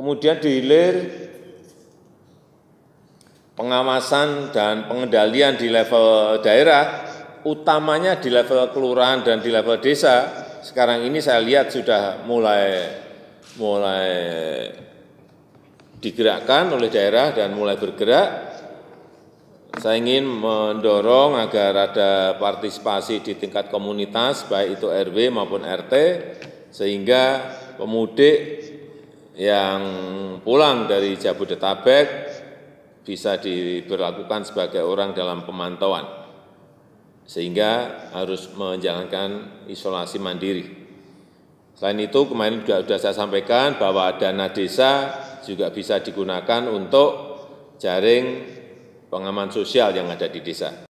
Kemudian di hilir pengawasan dan pengendalian di level daerah, utamanya di level kelurahan dan di level desa. Sekarang ini saya lihat sudah mulai mulai digerakkan oleh daerah dan mulai bergerak. Saya ingin mendorong agar ada partisipasi di tingkat komunitas, baik itu RW maupun RT, sehingga pemudik yang pulang dari Jabodetabek bisa diberlakukan sebagai orang dalam pemantauan, sehingga harus menjalankan isolasi mandiri. Selain itu, kemarin juga sudah saya sampaikan bahwa dana desa juga bisa digunakan untuk jaring pengaman sosial yang ada di desa.